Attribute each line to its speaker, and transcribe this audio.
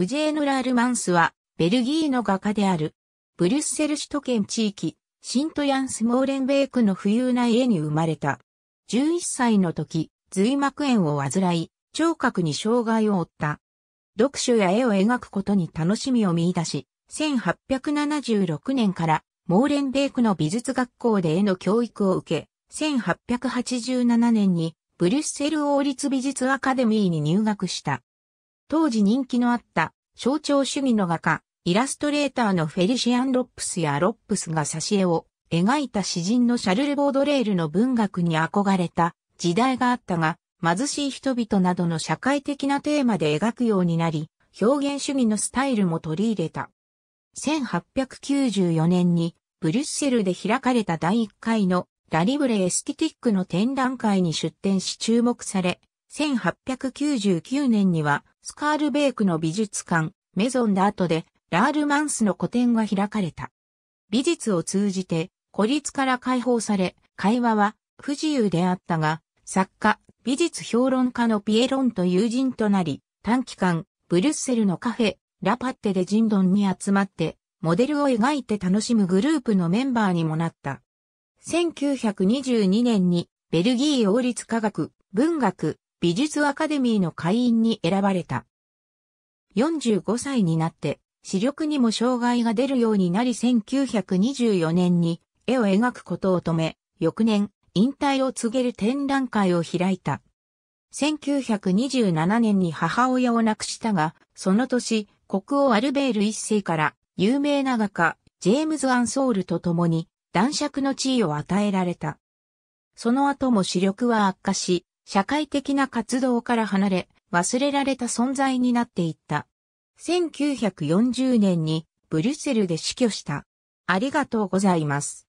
Speaker 1: ウジェーヌ・ラールマンスは、ベルギーの画家である。ブリュッセル首都圏地域、シントヤンス・モーレンベークの富裕な家に生まれた。11歳の時、髄膜炎を患い、聴覚に障害を負った。読書や絵を描くことに楽しみを見出し、1876年からモーレンベークの美術学校で絵の教育を受け、1887年にブリュッセル王立美術アカデミーに入学した。当時人気のあった象徴主義の画家、イラストレーターのフェリシアン・ロップスやロップスが挿絵を描いた詩人のシャルル・ボードレールの文学に憧れた時代があったが、貧しい人々などの社会的なテーマで描くようになり、表現主義のスタイルも取り入れた。1894年にブリュッセルで開かれた第1回のラリブレエスティティックの展覧会に出展し注目され、1899年にはスカールベークの美術館、メゾンダートで、ラールマンスの個展が開かれた。美術を通じて、孤立から解放され、会話は不自由であったが、作家、美術評論家のピエロンと友人となり、短期間、ブリュッセルのカフェ、ラパッテでジンドンに集まって、モデルを描いて楽しむグループのメンバーにもなった。1922年に、ベルギー王立科学、文学、美術アカデミーの会員に選ばれた。45歳になって、視力にも障害が出るようになり1924年に絵を描くことを止め、翌年、引退を告げる展覧会を開いた。1927年に母親を亡くしたが、その年、国王アルベール一世から有名な画家、ジェームズ・アンソールと共に男爵の地位を与えられた。その後も視力は悪化し、社会的な活動から離れ、忘れられた存在になっていった。1940年にブリュッセルで死去した。ありがとうございます。